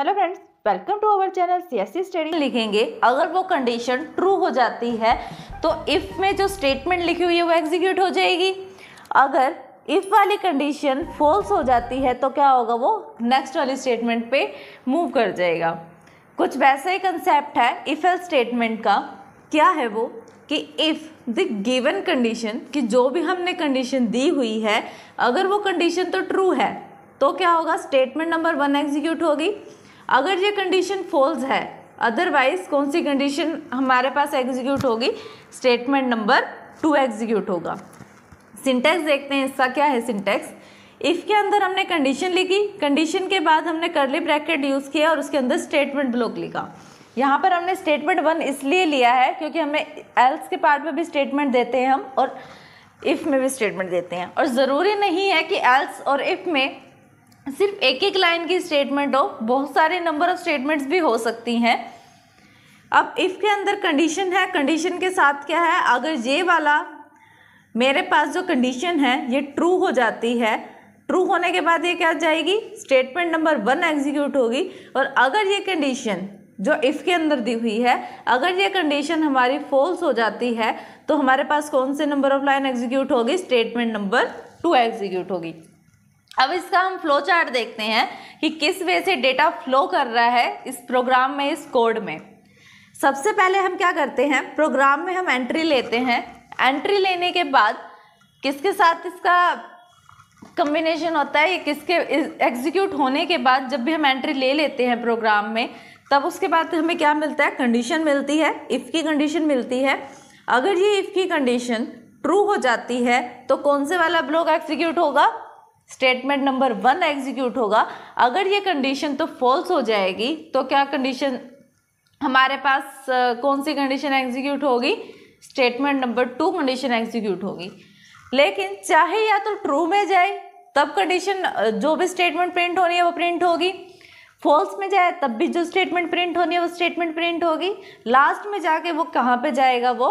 hello friends welcome to our channel CSC study लिखेंगे अगर वो कंडीशन ट्रू हो जाती है तो इफ़ में जो स्टेटमेंट लिखी हुई है वो एग्जीक्यूट हो जाएगी अगर इफ़ वाली कंडीशन फॉल्स हो जाती है तो क्या होगा वो नेक्स्ट वाली स्टेटमेंट पे मूव कर जाएगा कुछ वैसा ही कंसेप्ट है इफ़ एल स्टेटमेंट का क्या है वो कि इफ़ द गिवन कंडीशन कि जो भी हमने कंडीशन दी हुई है अगर वो कंडीशन तो ट्रू है तो क्या होगा स्टेटमेंट नंबर वन एग्जीक्यूट होगी अगर ये कंडीशन फॉल्स है अदरवाइज कौन सी कंडीशन हमारे पास एग्जीक्यूट होगी स्टेटमेंट नंबर टू एग्जीक्यूट होगा सिंटेक्स देखते हैं इसका क्या है सिंटेक्स इफ़ के अंदर हमने कंडीशन लिखी कंडीशन के बाद हमने करली ब्रैकेट यूज़ किया और उसके अंदर स्टेटमेंट ब्लॉक लिखा यहाँ पर हमने स्टेटमेंट वन इसलिए लिया है क्योंकि हमें एल्स के पार्ट में भी स्टेटमेंट देते हैं हम और इफ़ में भी स्टेटमेंट देते हैं और ज़रूरी नहीं है कि एल्स और इफ़ में सिर्फ एक एक लाइन की स्टेटमेंट हो बहुत सारे नंबर ऑफ स्टेटमेंट्स भी हो सकती हैं अब इफ़ के अंदर कंडीशन है कंडीशन के साथ क्या है अगर ये वाला मेरे पास जो कंडीशन है ये ट्रू हो जाती है ट्रू होने के बाद ये क्या जाएगी स्टेटमेंट नंबर वन एग्जीक्यूट होगी और अगर ये कंडीशन जो इफ़ के अंदर दी हुई है अगर ये कंडीशन हमारी फॉल्स हो जाती है तो हमारे पास कौन से नंबर ऑफ लाइन एग्जीक्यूट होगी स्टेटमेंट नंबर टू एग्जीक्यूट होगी अब इसका हम फ्लो चार्ट देखते हैं कि किस वे से डेटा फ्लो कर रहा है इस प्रोग्राम में इस कोड में सबसे पहले हम क्या करते हैं प्रोग्राम में हम एंट्री लेते हैं एंट्री लेने के बाद किसके साथ इसका कम्बिनेशन होता है किसके एग्जीक्यूट होने के बाद जब भी हम एंट्री ले लेते हैं प्रोग्राम में तब उसके बाद हमें क्या मिलता है कंडीशन मिलती है इफ़ की कंडीशन मिलती है अगर ये इफ़ की कंडीशन ट्रू हो जाती है तो कौन से वाला ब्लॉक एग्जीक्यूट होगा स्टेटमेंट नंबर वन एग्जीक्यूट होगा अगर ये कंडीशन तो फॉल्स हो जाएगी तो क्या कंडीशन हमारे पास कौन सी कंडीशन एग्जीक्यूट होगी statement number two condition execute होगी लेकिन चाहे या तो ट्रू में जाए तब कंडीशन जो भी स्टेटमेंट प्रिंट होनी है वो प्रिंट होगी फॉल्स में जाए तब भी जो स्टेटमेंट प्रिंट होनी है वो स्टेटमेंट प्रिंट होगी लास्ट में जाके वो कहाँ पे जाएगा वो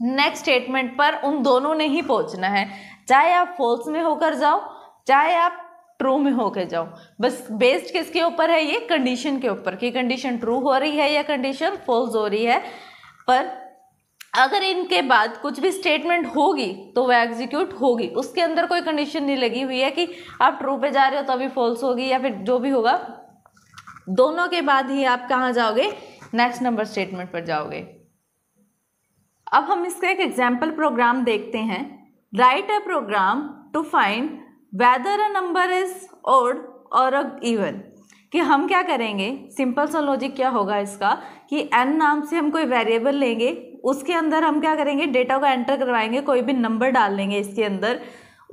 नेक्स्ट स्टेटमेंट पर उन दोनों ने ही पहुंचना है चाहे आप फॉल्स में होकर जाओ चाहे आप ट्रू में होकर जाओ बस बेस्ड किसके ऊपर है ये कंडीशन के ऊपर कि कंडीशन ट्रू हो रही है या कंडीशन फॉल्स हो रही है पर अगर इनके बाद कुछ भी स्टेटमेंट होगी तो वह एग्जीक्यूट होगी उसके अंदर कोई कंडीशन नहीं लगी हुई है कि आप ट्रू पे जा रहे हो तो अभी फॉल्स होगी या फिर जो भी होगा दोनों के बाद ही आप कहाँ जाओगे नेक्स्ट नंबर स्टेटमेंट पर जाओगे अब हम इसका एक एग्जाम्पल प्रोग्राम देखते हैं write a program to find whether a number is odd or a even कि हम क्या करेंगे सिंपल सा लॉजिक क्या होगा इसका कि एन नाम से हम कोई वेरिएबल लेंगे उसके अंदर हम क्या करेंगे डेटा को एंटर करवाएंगे कोई भी नंबर डाल लेंगे इसके अंदर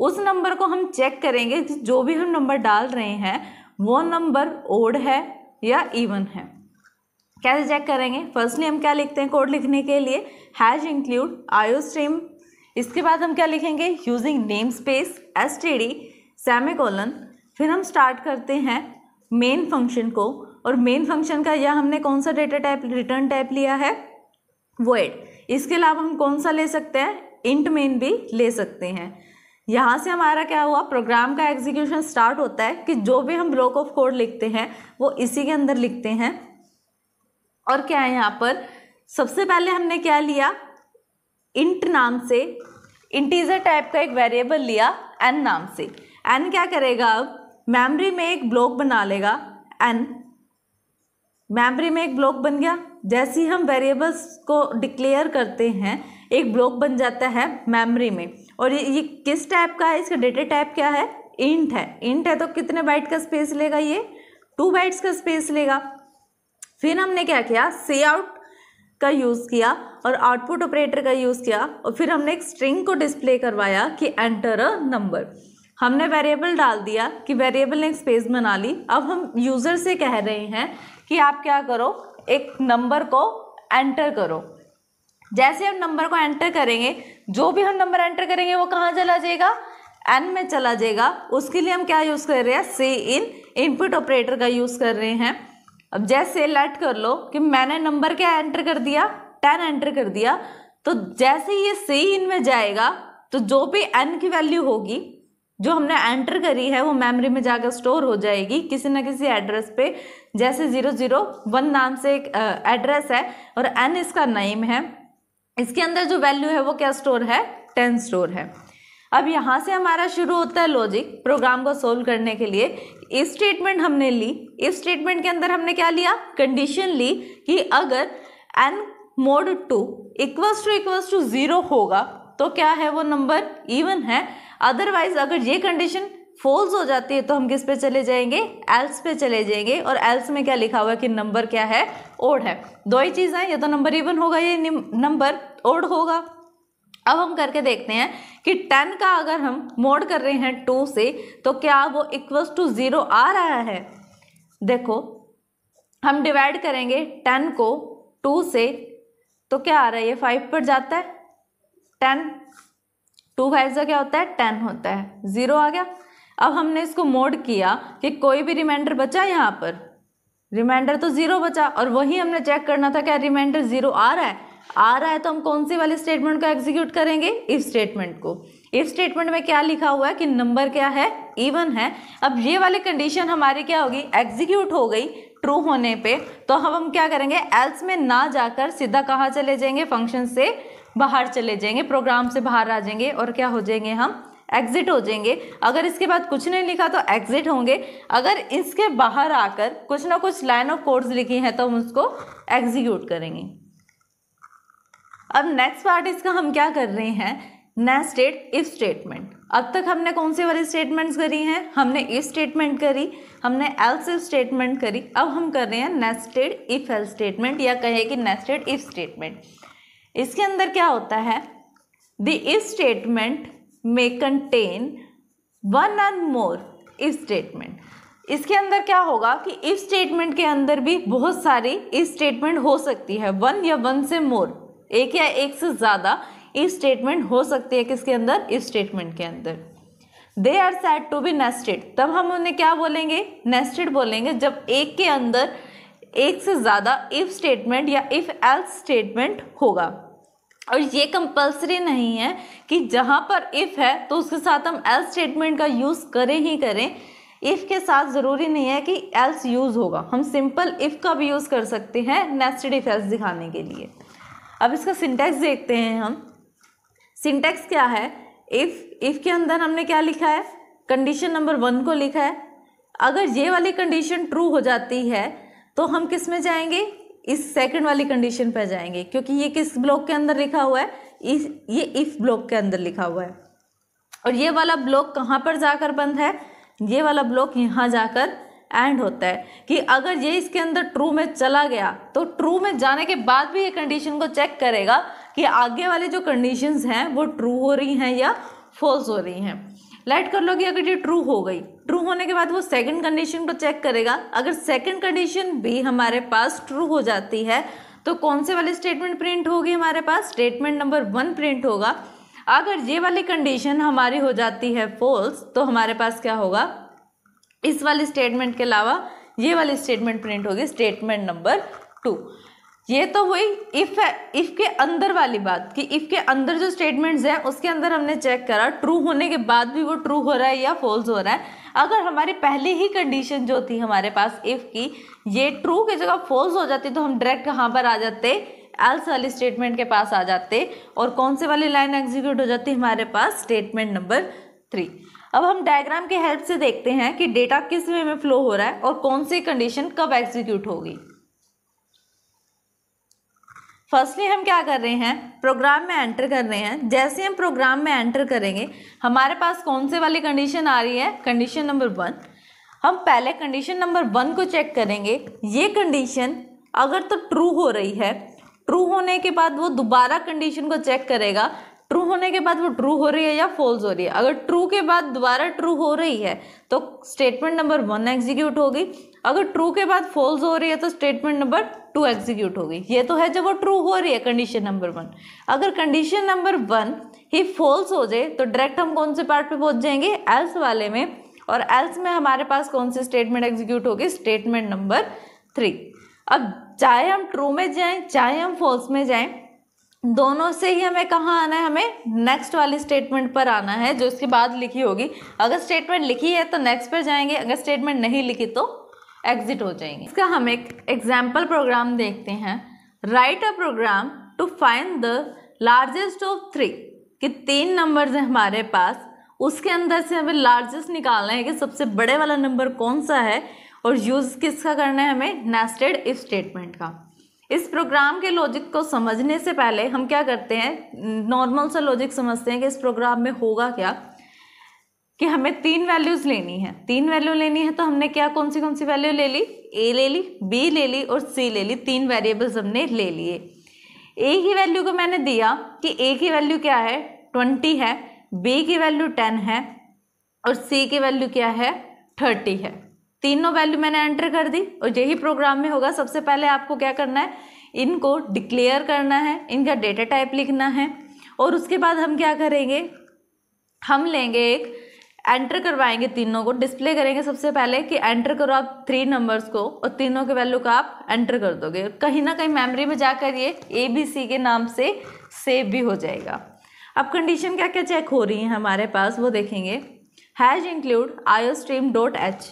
उस नंबर को हम चेक करेंगे जो भी हम नंबर डाल रहे हैं वो नंबर ओड है या इवन है कैसे चेक करेंगे फर्स्टली हम क्या लिखते हैं कोड लिखने के लिए हैज इंक्लूड आयो स्ट्रीम इसके बाद हम क्या लिखेंगे using name space S T D semicolon फिर हम स्टार्ट करते हैं मेन फंक्शन को और मेन फंक्शन का यह हमने कौन सा डेटा टाइप रिटर्न टाइप लिया है वोएड इसके अलावा हम कौन सा ले सकते हैं इंट मेन भी ले सकते हैं यहाँ से हमारा क्या हुआ प्रोग्राम का एग्जीक्यूशन स्टार्ट होता है कि जो भी हम ब्लॉक ऑफ कोड लिखते हैं वो इसी के अंदर लिखते हैं और क्या है यहाँ पर सबसे पहले हमने क्या लिया इंट नाम से इंटीजर टाइप का एक वेरिएबल लिया एन नाम से एन क्या करेगा अब मेमरी में एक ब्लॉक बना लेगा एन मेमरी में एक ब्लॉक बन गया जैसे ही हम वेरिएबल्स को डिक्लेयर करते हैं एक ब्लॉक बन जाता है मेमरी में और ये, ये किस टाइप का है इसका डेटा टाइप क्या है इंट है इंट है तो कितने बाइट का स्पेस लेगा ये टू बाइट्स का स्पेस लेगा फिर हमने क्या किया से आउट का यूज़ किया और आउटपुट ऑपरेटर का यूज़ किया और फिर हमने एक स्ट्रिंग को डिस्प्ले करवाया कि एंटर अ नंबर हमने वेरिएबल डाल दिया कि वेरिएबल ने स्पेस बना ली अब हम यूज़र से कह रहे हैं कि आप क्या करो एक नंबर को एंटर करो जैसे हम नंबर को एंटर करेंगे जो भी हम नंबर एंटर करेंगे वो कहाँ चला जाएगा एन में चला जाएगा उसके लिए हम क्या यूज़ कर रहे हैं से इन इनपुट ऑपरेटर का यूज़ कर रहे हैं अब जैसे लेट कर लो कि मैंने नंबर क्या एंटर कर दिया टेन एंटर कर दिया तो जैसे ये सही में जाएगा तो जो भी एन की वैल्यू होगी जो हमने एंटर करी है वो मेमोरी में जाकर स्टोर हो जाएगी किसी ना किसी एड्रेस पे जैसे ज़ीरो ज़ीरो वन नाम से एक एड्रेस है और एन इसका नेम है इसके अंदर जो वैल्यू है वो क्या स्टोर है टेन स्टोर है अब यहाँ से हमारा शुरू होता है लॉजिक प्रोग्राम को सोल्व करने के लिए इस स्टेटमेंट हमने ली इस स्टेटमेंट के अंदर हमने क्या लिया कंडीशन ली कि अगर N mod two equals to equals to zero होगा तो क्या है वो नंबर इवन है अदरवाइज अगर ये कंडीशन फॉल्स हो जाती है तो हम किस पे चले जाएंगे एल्स पे चले जाएंगे और एल्स में क्या लिखा हुआ है कि नंबर क्या है ओड है दो ही चीज़ें या तो नंबर इवन होगा या नंबर ओड होगा अब हम करके देखते हैं कि टेन का अगर हम मोड कर रहे हैं टू से तो क्या वो इक्वल्स टू ज़ीरो आ रहा है देखो हम डिवाइड करेंगे टेन को टू से तो क्या आ रहा है ये फाइव पर जाता है टेन टू फाइव से क्या होता है टेन होता है ज़ीरो आ गया अब हमने इसको मोड किया कि कोई भी रिमाइंडर बचा यहाँ पर रिमाइंडर तो ज़ीरो बचा और वही हमने चेक करना था क्या रिमाइंडर ज़ीरो आ रहा है आ रहा है तो हम कौन से वाले स्टेटमेंट को एग्जीक्यूट करेंगे इफ स्टेटमेंट को इफ स्टेटमेंट में क्या लिखा हुआ है कि नंबर क्या है इवन है अब ये वाली कंडीशन हमारी क्या होगी एग्जीक्यूट हो गई ट्रू होने पे तो हम हम क्या करेंगे एल्स में ना जाकर सीधा कहाँ चले जाएंगे फंक्शन से बाहर चले जाएंगे प्रोग्राम से बाहर आ जाएंगे और क्या हो जाएंगे हम एग्जिट हो जाएंगे अगर इसके बाद कुछ नहीं लिखा तो एग्जिट होंगे अगर इसके बाहर आकर कुछ ना कुछ लाइन ऑफ कोड्स लिखी हैं तो हम उसको एग्जीक्यूट करेंगे अब नेक्स्ट पार्ट इसका हम क्या कर रहे हैं नेक्स्ट स्टेट इफ स्टेटमेंट अब तक हमने कौन से वाली स्टेटमेंट्स करी हैं हमने इफ स्टेटमेंट करी हमने एल्स इफ स्टेटमेंट करी अब हम कर रहे हैं नेस्टेड इफ एल स्टेटमेंट या कहे कि नेस्टेड इफ स्टेटमेंट इसके अंदर क्या होता है द इफ स्टेटमेंट में contain one and more if statement इसके अंदर क्या होगा कि इफ स्टेटमेंट के अंदर भी बहुत सारी इफ स्टेटमेंट हो सकती है वन या वन से मोर एक या एक से ज़्यादा इफ स्टेटमेंट हो सकती है किसके अंदर इफ स्टेटमेंट के अंदर they are set to be nested तब हम उन्हें क्या बोलेंगे नेस्टेड बोलेंगे जब एक के अंदर एक से ज़्यादा इफ़ स्टेटमेंट या इफ़ एल्स स्टेटमेंट होगा और ये कंपलसरी नहीं है कि जहाँ पर इफ़ है तो उसके साथ हम एल्स स्टेटमेंट का यूज़ करें ही करें इफ़ के साथ ज़रूरी नहीं है कि एल्स यूज़ होगा हम सिंपल इफ़ का भी यूज़ कर सकते हैं नेस्टेड इफ़ एल्स दिखाने के लिए अब इसका सिंटैक्स देखते हैं हम सिंटैक्स क्या है इफ़ इफ़ के अंदर हमने क्या लिखा है कंडीशन नंबर वन को लिखा है अगर ये वाली कंडीशन ट्रू हो जाती है तो हम किस में जाएंगे इस सेकंड वाली कंडीशन पर जाएंगे क्योंकि ये किस ब्लॉक के अंदर लिखा हुआ है इस ये इफ़ ब्लॉक के अंदर लिखा हुआ है और ये वाला ब्लॉक कहाँ पर जाकर बंद है ये वाला ब्लॉक यहाँ जाकर एंड होता है कि अगर ये इसके अंदर ट्रू में चला गया तो ट्रू में जाने के बाद भी ये कंडीशन को चेक करेगा कि आगे वाले जो कंडीशंस हैं वो ट्रू हो रही हैं या फॉल्स हो रही हैं लाइट कर लो कि अगर ये ट्रू हो गई ट्रू होने के बाद वो सेकंड कंडीशन को चेक करेगा अगर सेकंड कंडीशन भी हमारे पास ट्रू हो जाती है तो कौन से वाली स्टेटमेंट प्रिंट होगी हमारे पास स्टेटमेंट नंबर वन प्रिंट होगा अगर ये वाली कंडीशन हमारी हो जाती है फॉल्स तो हमारे पास क्या होगा इस वाले स्टेटमेंट के अलावा ये वाली स्टेटमेंट प्रिंट होगी स्टेटमेंट नंबर टू ये तो हुई इफ इफ के अंदर वाली बात कि इफ के अंदर जो स्टेटमेंट्स हैं उसके अंदर हमने चेक करा ट्रू होने के बाद भी वो ट्रू हो रहा है या फॉल्स हो रहा है अगर हमारी पहली ही कंडीशन जो थी हमारे पास इफ की ये ट्रू की जगह फॉल्स हो जाती तो हम डायरेक्ट कहाँ पर आ जाते एल्स वाली स्टेटमेंट के पास आ जाते और कौन से वाली लाइन एग्जीक्यूट हो जाती हमारे पास स्टेटमेंट नंबर थ्री अब हम डायग्राम के हेल्प से देखते हैं कि डेटा किस वे में फ्लो हो रहा है और कौन सी कंडीशन कब एग्जीक्यूट होगी फर्स्टली हम क्या कर रहे हैं प्रोग्राम में एंटर कर रहे हैं जैसे हम प्रोग्राम में एंटर करेंगे हमारे पास कौन से वाली कंडीशन आ रही है कंडीशन नंबर वन हम पहले कंडीशन नंबर वन को चेक करेंगे ये कंडीशन अगर तो ट्रू हो रही है ट्रू होने के बाद वो दोबारा कंडीशन को चेक करेगा ट्रू होने के बाद वो ट्रू हो रही है या फॉल्स हो रही है अगर ट्रू के बाद दोबारा ट्रू हो रही है तो स्टेटमेंट नंबर वन एग्जीक्यूट होगी अगर ट्रू के बाद फॉल्स हो रही है तो स्टेटमेंट नंबर टू एग्जीक्यूट होगी ये तो है जब वो ट्रू हो रही है कंडीशन नंबर वन अगर कंडीशन नंबर वन ही फॉल्स हो जाए तो डायरेक्ट हम कौन से पार्ट पे पहुंच जाएंगे एल्स वाले में और एल्स में हमारे पास कौन सी स्टेटमेंट एग्जीक्यूट होगी स्टेटमेंट नंबर थ्री अब चाहे हम ट्रू में जाएं चाहे हम फॉल्स में जाएं दोनों से ही हमें कहाँ आना है हमें नेक्स्ट वाली स्टेटमेंट पर आना है जो इसके बाद लिखी होगी अगर स्टेटमेंट लिखी है तो नेक्स्ट पर जाएंगे अगर स्टेटमेंट नहीं लिखी तो एग्जिट हो जाएंगे इसका हम एक एग्जाम्पल प्रोग्राम देखते हैं write a program to find the largest of three कि तीन नंबर्स हैं हमारे पास उसके अंदर से हमें लार्जेस्ट निकालना है कि सबसे बड़े वाला नंबर कौन सा है और यूज़ किसका करना है हमें नेस्टेड इफ स्टेटमेंट का इस प्रोग्राम के लॉजिक को समझने से पहले हम क्या करते हैं नॉर्मल सा लॉजिक समझते हैं कि इस प्रोग्राम में होगा क्या कि हमें तीन वैल्यूज़ लेनी है तीन वैल्यू लेनी है तो हमने क्या कौन सी कौन सी वैल्यू ले ली ए ले ली बी ले ली और सी ले ली तीन वेरिएबल्स हमने ले लिए ए की वैल्यू को मैंने दिया कि ए की वैल्यू क्या है ट्वेंटी है बी की वैल्यू टेन है और सी की वैल्यू क्या है थर्टी है तीनों वैल्यू मैंने एंटर कर दी और यही प्रोग्राम में होगा सबसे पहले आपको क्या करना है इनको डिक्लेयर करना है इनका डेटा टाइप लिखना है और उसके बाद हम क्या करेंगे हम लेंगे एक एंटर करवाएंगे तीनों को डिस्प्ले करेंगे सबसे पहले कि एंटर करो आप थ्री नंबर्स को और तीनों के वैल्यू का आप एंटर कर दोगे कहीं ना कहीं मेमोरी में जाकर ये ए बी सी के नाम से सेव भी हो जाएगा अब कंडीशन क्या क्या चेक हो रही है हमारे पास वो देखेंगे hash include iostream dot h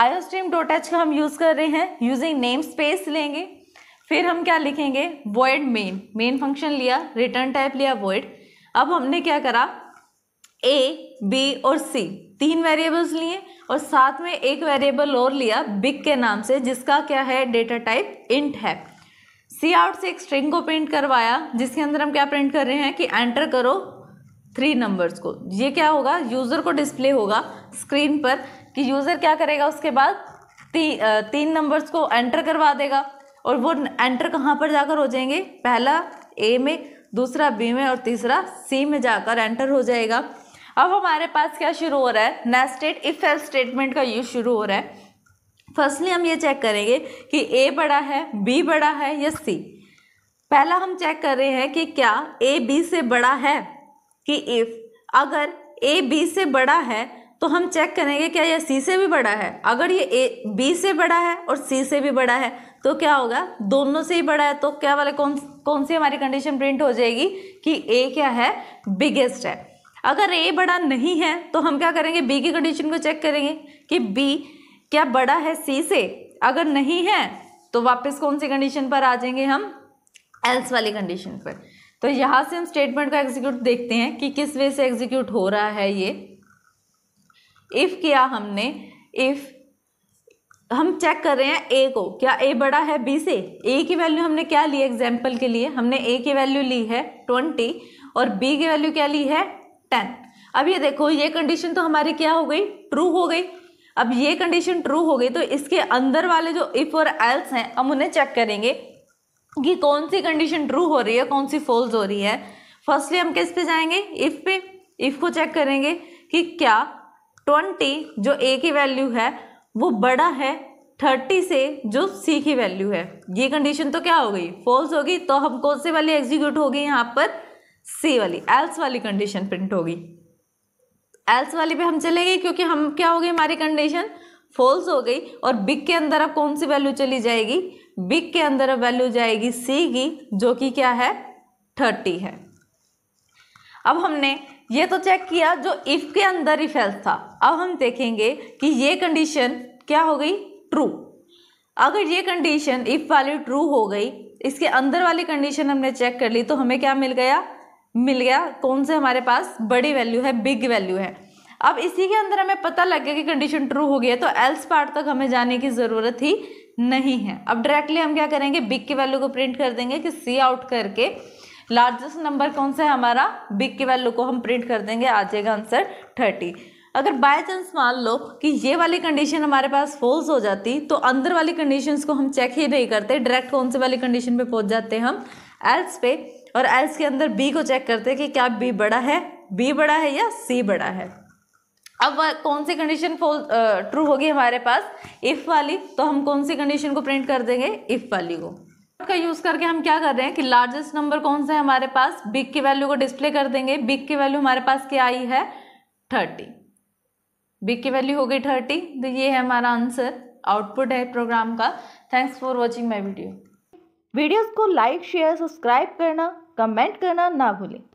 iostream dot h का हम यूज़ कर रहे हैं यूजिंग नेम स्पेस लेंगे फिर हम क्या लिखेंगे वॉइड मेन मेन फंक्शन लिया रिटर्न टाइप लिया वॉइड अब हमने क्या करा ए बी और सी तीन वेरिएबल्स लिए और साथ में एक वेरिएबल और लिया बिग के नाम से जिसका क्या है डेटा टाइप इंट है सी आउट से एक स्ट्रिंग को प्रिंट करवाया जिसके अंदर हम क्या प्रिंट कर रहे हैं कि एंटर करो थ्री नंबर्स को ये क्या होगा यूज़र को डिस्प्ले होगा स्क्रीन पर कि यूज़र क्या करेगा उसके बाद ती, तीन नंबर्स को एंटर करवा देगा और वो एंटर कहाँ पर जाकर हो जाएंगे पहला ए में दूसरा बी में और तीसरा सी में जाकर एंटर हो जाएगा अब हमारे पास क्या शुरू हो रहा है नेस्टेड इफ एल स्टेटमेंट का यूज शुरू हो रहा है फर्स्टली हम ये चेक करेंगे कि ए बड़ा है बी बड़ा है या सी पहला हम चेक कर रहे हैं कि क्या ए बी से बड़ा है कि इफ़ अगर ए बी से बड़ा है तो हम चेक करेंगे क्या यह सी से भी बड़ा है अगर ये ए बी से बड़ा है और सी से भी बड़ा है तो क्या होगा दोनों से ही बड़ा है तो क्या वाले कौन कौन सी हमारी कंडीशन प्रिंट हो जाएगी कि ए क्या है बिगेस्ट है अगर ए बड़ा नहीं है तो हम क्या करेंगे बी की कंडीशन को चेक करेंगे कि बी क्या बड़ा है सी से अगर नहीं है तो वापस कौन सी कंडीशन पर आ जाएंगे हम एल्स वाली कंडीशन पर तो यहाँ से हम स्टेटमेंट का एग्जीक्यूट देखते हैं कि किस वे से एग्जीक्यूट हो रहा है ये इफ़ किया हमने इफ़ हम चेक कर रहे हैं ए को क्या ए बड़ा है बी से ए की वैल्यू हमने क्या ली एग्जाम्पल के लिए हमने ए की वैल्यू ली है ट्वेंटी और बी की वैल्यू क्या ली है टेन अब ये देखो ये कंडीशन तो हमारी क्या हो गई ट्रू हो गई अब ये कंडीशन ट्रू हो गई तो इसके अंदर वाले जो इफ़ और एल्स हैं हम उन्हें चेक करेंगे कि कौन सी कंडीशन ट्रू हो रही है कौन सी फॉल्स हो रही है फर्स्टली हम किस पे जाएंगे इफ़ पे इफ़ को चेक करेंगे कि क्या ट्वेंटी जो ए की वैल्यू है वो बड़ा है थर्टी से जो सी की वैल्यू है ये कंडीशन तो क्या हो गई फॉल्स होगी तो हम कौन से वाली एग्जीक्यूट होगी यहाँ पर सी वाली एल्स वाली कंडीशन प्रिंट होगी एल्स वाली पे हम चले गए क्योंकि हम क्या हो गई हमारी कंडीशन फॉल्स हो गई और बिग के अंदर अब कौन सी वैल्यू चली जाएगी बिग के अंदर अब वैल्यू जाएगी सी की जो कि क्या है थर्टी है अब हमने ये तो चेक किया जो इफ़ के अंदर ही फेल्स था अब हम देखेंगे कि ये कंडीशन क्या हो गई ट्रू अगर ये कंडीशन इफ़ वाली ट्रू हो गई इसके अंदर वाली कंडीशन हमने चेक कर ली तो हमें क्या मिल गया मिल गया कौन से हमारे पास बड़ी वैल्यू है बिग वैल्यू है अब इसी के अंदर हमें पता लग गया कि कंडीशन ट्रू हो गया तो एल्स पार्ट तक हमें जाने की ज़रूरत ही नहीं है अब डायरेक्टली हम क्या करेंगे बिग की वैल्यू को प्रिंट कर देंगे कि सी आउट करके लार्जेस्ट नंबर कौन सा है हमारा बिग की वैल्यू को हम प्रिंट कर देंगे आ जाएगा आंसर थर्टी अगर बाय चांस मान लो कि ये वाली कंडीशन हमारे पास फोल्स हो जाती तो अंदर वाली कंडीशंस को हम चेक ही नहीं करते डायरेक्ट कौन से वाली कंडीशन पे पहुंच जाते हम एल्स पे और एल्स के अंदर बी को चेक करते कि क्या बी बड़ा है बी बड़ा है या सी बड़ा है अब कौन सी कंडीशन फोल्स ट्रू होगी हमारे पास इफ़ वाली तो हम कौन सी कंडीशन को प्रिंट कर देंगे इफ़ वाली को का यूज़ करके हम क्या कर रहे हैं कि लार्जेस्ट नंबर कौन सा है हमारे पास बिग की वैल्यू को डिस्प्ले कर देंगे बिग की वैल्यू हमारे पास क्या आई है थर्टी बिग की वैल्यू हो गई थर्टी तो ये है हमारा आंसर आउटपुट है प्रोग्राम का thanks for watching my video videos को लाइक शेयर सब्सक्राइब करना कमेंट करना ना भूलें